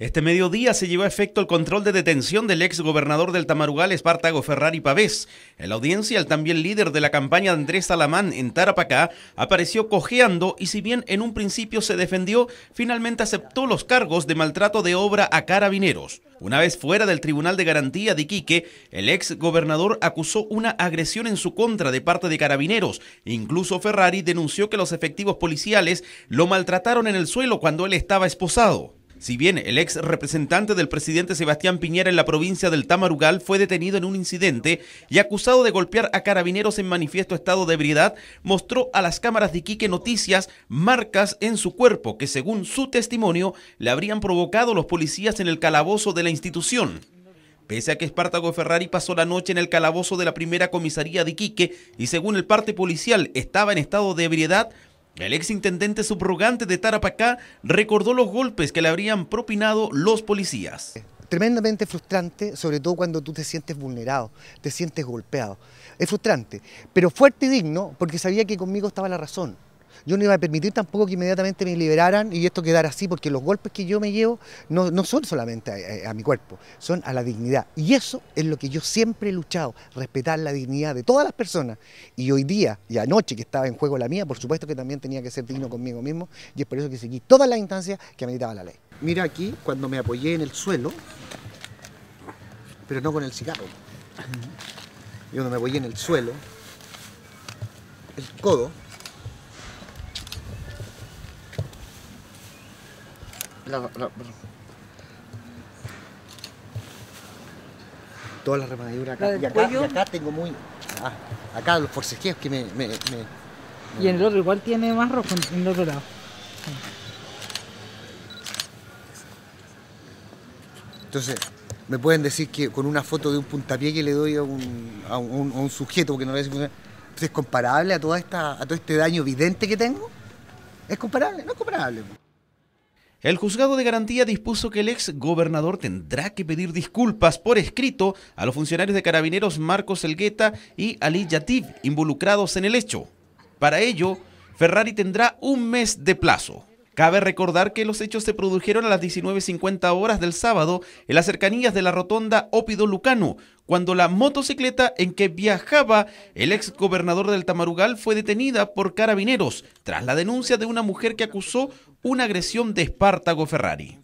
Este mediodía se llevó a efecto el control de detención del ex gobernador del Tamarugal, Espartago Ferrari Pavés. En la audiencia, el también líder de la campaña de Andrés Salamán en Tarapacá apareció cojeando y si bien en un principio se defendió, finalmente aceptó los cargos de maltrato de obra a carabineros. Una vez fuera del Tribunal de Garantía de Iquique, el ex gobernador acusó una agresión en su contra de parte de carabineros. Incluso Ferrari denunció que los efectivos policiales lo maltrataron en el suelo cuando él estaba esposado. Si bien el ex representante del presidente Sebastián Piñera en la provincia del Tamarugal fue detenido en un incidente y acusado de golpear a carabineros en manifiesto estado de ebriedad, mostró a las cámaras de Iquique Noticias marcas en su cuerpo que según su testimonio le habrían provocado los policías en el calabozo de la institución. Pese a que Espartago Ferrari pasó la noche en el calabozo de la primera comisaría de Iquique y según el parte policial estaba en estado de ebriedad, el intendente subrogante de Tarapacá recordó los golpes que le habrían propinado los policías. Tremendamente frustrante, sobre todo cuando tú te sientes vulnerado, te sientes golpeado. Es frustrante, pero fuerte y digno porque sabía que conmigo estaba la razón. Yo no iba a permitir tampoco que inmediatamente me liberaran y esto quedara así, porque los golpes que yo me llevo no, son solamente eh, a, mi cuerpo, son a la dignidad. Y eso es lo que yo siempre he luchado, respetar la dignidad de todas las personas. Y hoy día, y anoche que estaba en juego la mía, por supuesto que también tenía que ser digno conmigo mismo, y es por eso que seguí todas las instancias que meditaba la ley. Mira aquí, cuando me apoyé en el suelo, pero no con el cigarro. y cuando me apoyé en el suelo, el codo La, la, Todas las acá. y, acá tengo muy. Ah, acá los forcejeos que me, Y en el otro igual tiene más rojo en el otro lado. Entonces, me pueden decir que con una foto de un puntapié que le doy a un, sujeto, porque no le decir, es comparable a, toda esta, todo este daño evidente que tengo. ¿Es comparable? No es comparable. El juzgado de garantía dispuso que el ex gobernador tendrá que pedir disculpas por escrito a los funcionarios de carabineros Marcos Elgueta y Ali Yatib involucrados en el hecho. Para ello, Ferrari tendrá un mes de plazo. Cabe recordar que los hechos se produjeron a las 19.50 horas del sábado en las cercanías de la rotonda Ópido Lucano, cuando la motocicleta en que viajaba el ex gobernador del Tamarugal fue detenida por carabineros tras la denuncia de una mujer que acusó una agresión de Espartago Ferrari.